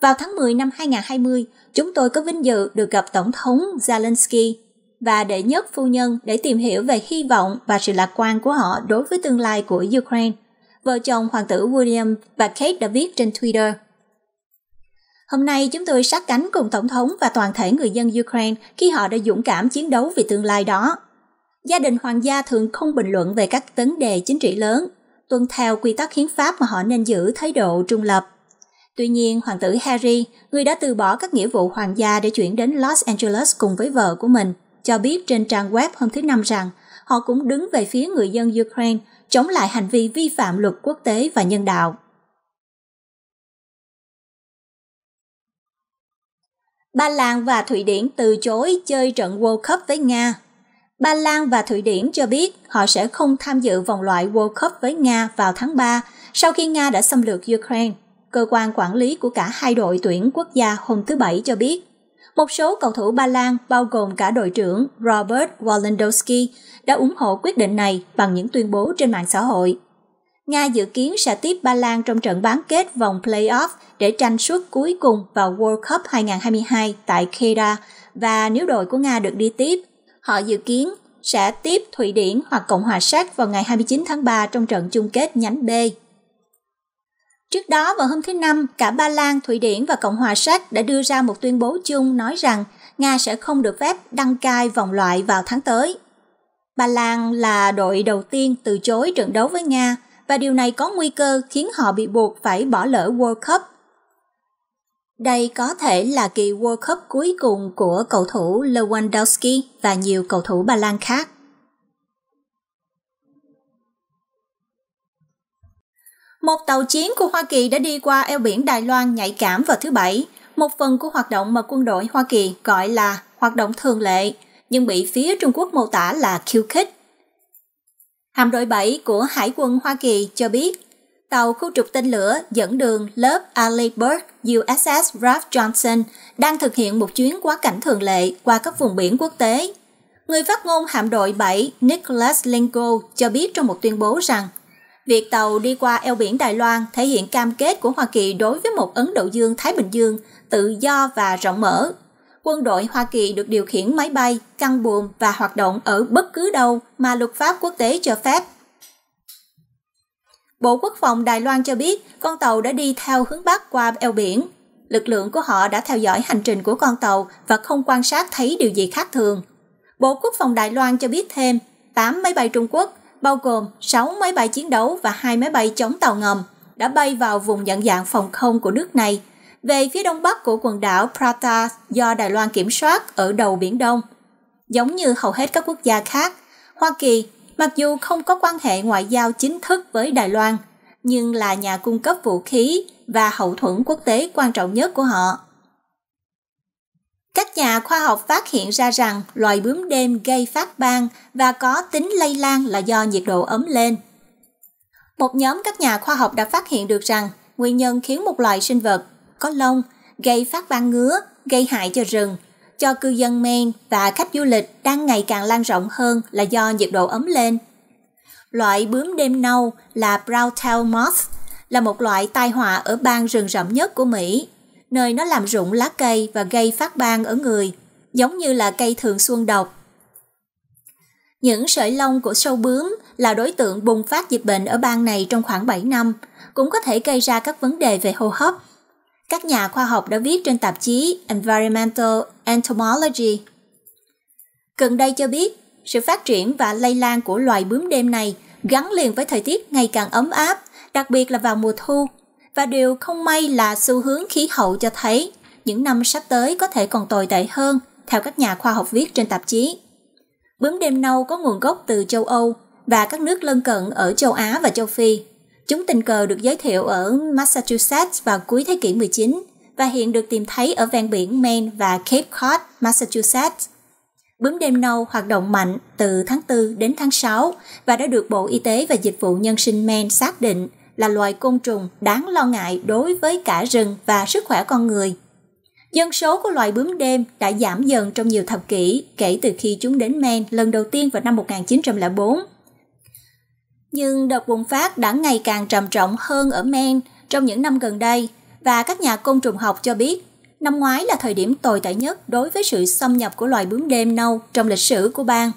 Vào tháng 10 năm 2020, chúng tôi có vinh dự được gặp Tổng thống Zelensky và đệ nhất phu nhân để tìm hiểu về hy vọng và sự lạc quan của họ đối với tương lai của Ukraine. Vợ chồng hoàng tử William và Kate đã viết trên Twitter – Hôm nay chúng tôi sát cánh cùng Tổng thống và toàn thể người dân Ukraine khi họ đã dũng cảm chiến đấu vì tương lai đó. Gia đình hoàng gia thường không bình luận về các vấn đề chính trị lớn, tuân theo quy tắc hiến pháp mà họ nên giữ thái độ trung lập. Tuy nhiên, hoàng tử Harry, người đã từ bỏ các nghĩa vụ hoàng gia để chuyển đến Los Angeles cùng với vợ của mình, cho biết trên trang web hôm thứ Năm rằng họ cũng đứng về phía người dân Ukraine chống lại hành vi vi phạm luật quốc tế và nhân đạo. Ba Lan và Thụy Điển từ chối chơi trận World Cup với Nga. Ba Lan và Thụy Điển cho biết họ sẽ không tham dự vòng loại World Cup với Nga vào tháng 3 sau khi Nga đã xâm lược Ukraine. Cơ quan quản lý của cả hai đội tuyển quốc gia hôm thứ Bảy cho biết. Một số cầu thủ Ba Lan, bao gồm cả đội trưởng Robert Walendowski, đã ủng hộ quyết định này bằng những tuyên bố trên mạng xã hội. Nga dự kiến sẽ tiếp Ba Lan trong trận bán kết vòng playoff để tranh suất cuối cùng vào World Cup 2022 tại Kedah và nếu đội của Nga được đi tiếp, họ dự kiến sẽ tiếp Thụy Điển hoặc Cộng hòa Séc vào ngày 29 tháng 3 trong trận chung kết nhánh B. Trước đó vào hôm thứ Năm, cả Ba Lan, Thụy Điển và Cộng hòa Séc đã đưa ra một tuyên bố chung nói rằng Nga sẽ không được phép đăng cai vòng loại vào tháng tới. Ba Lan là đội đầu tiên từ chối trận đấu với Nga và điều này có nguy cơ khiến họ bị buộc phải bỏ lỡ World Cup. Đây có thể là kỳ World Cup cuối cùng của cầu thủ Lewandowski và nhiều cầu thủ Ba Lan khác. Một tàu chiến của Hoa Kỳ đã đi qua eo biển Đài Loan nhạy cảm vào thứ Bảy, một phần của hoạt động mà quân đội Hoa Kỳ gọi là hoạt động thường lệ, nhưng bị phía Trung Quốc mô tả là khiêu khích. Hạm đội 7 của Hải quân Hoa Kỳ cho biết, tàu khu trục tên lửa dẫn đường lớp Aleburg USS Ralph Johnson đang thực hiện một chuyến quá cảnh thường lệ qua các vùng biển quốc tế. Người phát ngôn hạm đội 7 Nicholas Lenko cho biết trong một tuyên bố rằng việc tàu đi qua eo biển Đài Loan thể hiện cam kết của Hoa Kỳ đối với một Ấn Độ Dương-Thái Bình Dương tự do và rộng mở quân đội Hoa Kỳ được điều khiển máy bay, căn buồm và hoạt động ở bất cứ đâu mà luật pháp quốc tế cho phép. Bộ Quốc phòng Đài Loan cho biết con tàu đã đi theo hướng Bắc qua eo biển. Lực lượng của họ đã theo dõi hành trình của con tàu và không quan sát thấy điều gì khác thường. Bộ Quốc phòng Đài Loan cho biết thêm 8 máy bay Trung Quốc, bao gồm 6 máy bay chiến đấu và 2 máy bay chống tàu ngầm, đã bay vào vùng nhận dạng phòng không của nước này về phía đông bắc của quần đảo Prata do Đài Loan kiểm soát ở đầu Biển Đông. Giống như hầu hết các quốc gia khác, Hoa Kỳ mặc dù không có quan hệ ngoại giao chính thức với Đài Loan, nhưng là nhà cung cấp vũ khí và hậu thuẫn quốc tế quan trọng nhất của họ. Các nhà khoa học phát hiện ra rằng loài bướm đêm gây phát ban và có tính lây lan là do nhiệt độ ấm lên. Một nhóm các nhà khoa học đã phát hiện được rằng nguyên nhân khiến một loài sinh vật có lông, gây phát ban ngứa, gây hại cho rừng, cho cư dân men và khách du lịch đang ngày càng lan rộng hơn là do nhiệt độ ấm lên. Loại bướm đêm nâu là Browtail moth là một loại tai họa ở bang rừng rậm nhất của Mỹ, nơi nó làm rụng lá cây và gây phát ban ở người, giống như là cây thường xuân độc. Những sợi lông của sâu bướm là đối tượng bùng phát dịch bệnh ở bang này trong khoảng 7 năm, cũng có thể gây ra các vấn đề về hô hấp các nhà khoa học đã viết trên tạp chí Environmental Entomology. Gần đây cho biết, sự phát triển và lây lan của loài bướm đêm này gắn liền với thời tiết ngày càng ấm áp, đặc biệt là vào mùa thu. Và điều không may là xu hướng khí hậu cho thấy những năm sắp tới có thể còn tồi tệ hơn, theo các nhà khoa học viết trên tạp chí. Bướm đêm nâu có nguồn gốc từ châu Âu và các nước lân cận ở châu Á và châu Phi Chúng tình cờ được giới thiệu ở Massachusetts vào cuối thế kỷ 19 và hiện được tìm thấy ở ven biển Maine và Cape Cod, Massachusetts. Bướm đêm nâu hoạt động mạnh từ tháng 4 đến tháng 6 và đã được Bộ Y tế và Dịch vụ Nhân sinh Maine xác định là loài côn trùng đáng lo ngại đối với cả rừng và sức khỏe con người. Dân số của loài bướm đêm đã giảm dần trong nhiều thập kỷ kể từ khi chúng đến Maine lần đầu tiên vào năm 1904 nhưng đợt bùng phát đã ngày càng trầm trọng hơn ở Maine trong những năm gần đây và các nhà côn trùng học cho biết năm ngoái là thời điểm tồi tệ nhất đối với sự xâm nhập của loài bướm đêm nâu trong lịch sử của bang.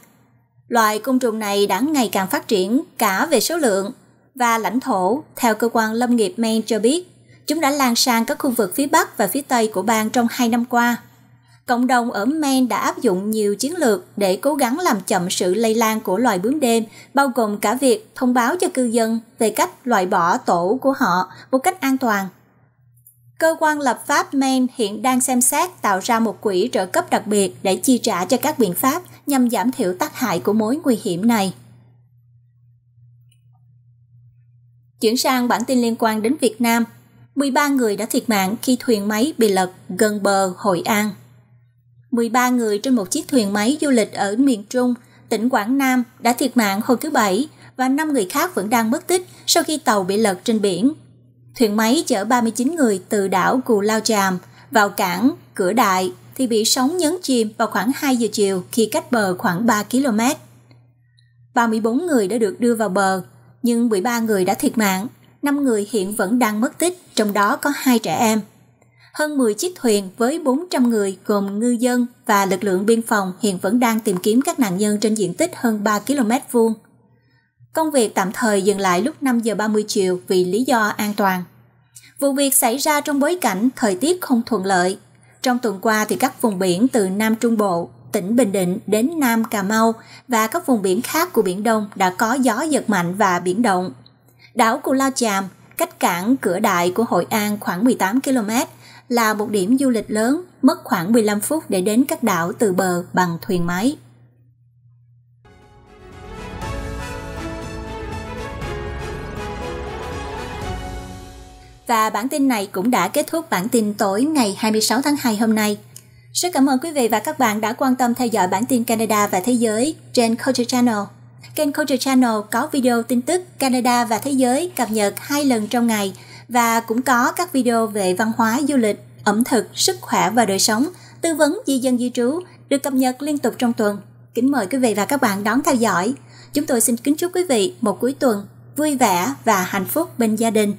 Loài côn trùng này đã ngày càng phát triển cả về số lượng và lãnh thổ, theo cơ quan lâm nghiệp Maine cho biết, chúng đã lan sang các khu vực phía Bắc và phía Tây của bang trong hai năm qua. Cộng đồng ở Maine đã áp dụng nhiều chiến lược để cố gắng làm chậm sự lây lan của loài bướm đêm, bao gồm cả việc thông báo cho cư dân về cách loại bỏ tổ của họ một cách an toàn. Cơ quan lập pháp Maine hiện đang xem xét tạo ra một quỹ trợ cấp đặc biệt để chi trả cho các biện pháp nhằm giảm thiểu tác hại của mối nguy hiểm này. Chuyển sang bản tin liên quan đến Việt Nam, 13 người đã thiệt mạng khi thuyền máy bị lật gần bờ Hội An. 13 người trên một chiếc thuyền máy du lịch ở miền Trung, tỉnh Quảng Nam đã thiệt mạng hôm thứ Bảy và 5 người khác vẫn đang mất tích sau khi tàu bị lật trên biển. Thuyền máy chở 39 người từ đảo Cù Lao Chàm vào cảng Cửa Đại thì bị sóng nhấn chìm vào khoảng 2 giờ chiều khi cách bờ khoảng 3 km. 34 người đã được đưa vào bờ, nhưng 13 người đã thiệt mạng, 5 người hiện vẫn đang mất tích, trong đó có hai trẻ em hơn 10 chiếc thuyền với 400 người gồm ngư dân và lực lượng biên phòng hiện vẫn đang tìm kiếm các nạn nhân trên diện tích hơn 3 km vuông. Công việc tạm thời dừng lại lúc 5 giờ 30 chiều vì lý do an toàn. Vụ việc xảy ra trong bối cảnh thời tiết không thuận lợi. Trong tuần qua thì các vùng biển từ Nam Trung Bộ, tỉnh Bình Định đến Nam Cà Mau và các vùng biển khác của Biển Đông đã có gió giật mạnh và biển động. Đảo Cù Lao Chàm, cách cảng cửa đại của Hội An khoảng 18 km, là một điểm du lịch lớn, mất khoảng 15 phút để đến các đảo từ bờ bằng thuyền máy. Và bản tin này cũng đã kết thúc bản tin tối ngày 26 tháng 2 hôm nay. Rất cảm ơn quý vị và các bạn đã quan tâm theo dõi bản tin Canada và Thế giới trên Culture Channel. Kênh Culture Channel có video tin tức Canada và Thế giới cập nhật hai lần trong ngày – và cũng có các video về văn hóa du lịch, ẩm thực, sức khỏe và đời sống, tư vấn di dân di trú được cập nhật liên tục trong tuần. Kính mời quý vị và các bạn đón theo dõi. Chúng tôi xin kính chúc quý vị một cuối tuần vui vẻ và hạnh phúc bên gia đình.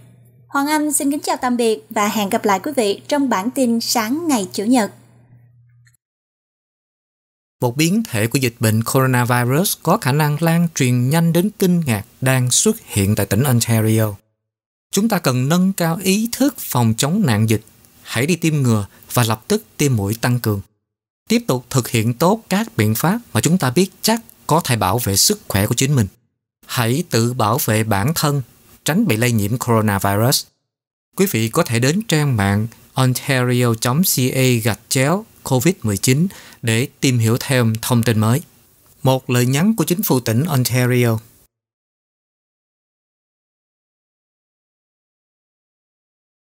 Hoàng Anh xin kính chào tạm biệt và hẹn gặp lại quý vị trong bản tin sáng ngày Chủ nhật. Một biến thể của dịch bệnh coronavirus có khả năng lan truyền nhanh đến kinh ngạc đang xuất hiện tại tỉnh Ontario. Chúng ta cần nâng cao ý thức phòng chống nạn dịch. Hãy đi tiêm ngừa và lập tức tiêm mũi tăng cường. Tiếp tục thực hiện tốt các biện pháp mà chúng ta biết chắc có thể bảo vệ sức khỏe của chính mình. Hãy tự bảo vệ bản thân, tránh bị lây nhiễm coronavirus. Quý vị có thể đến trang mạng ontario.ca gạch chéo COVID-19 để tìm hiểu thêm thông tin mới. Một lời nhắn của chính phủ tỉnh Ontario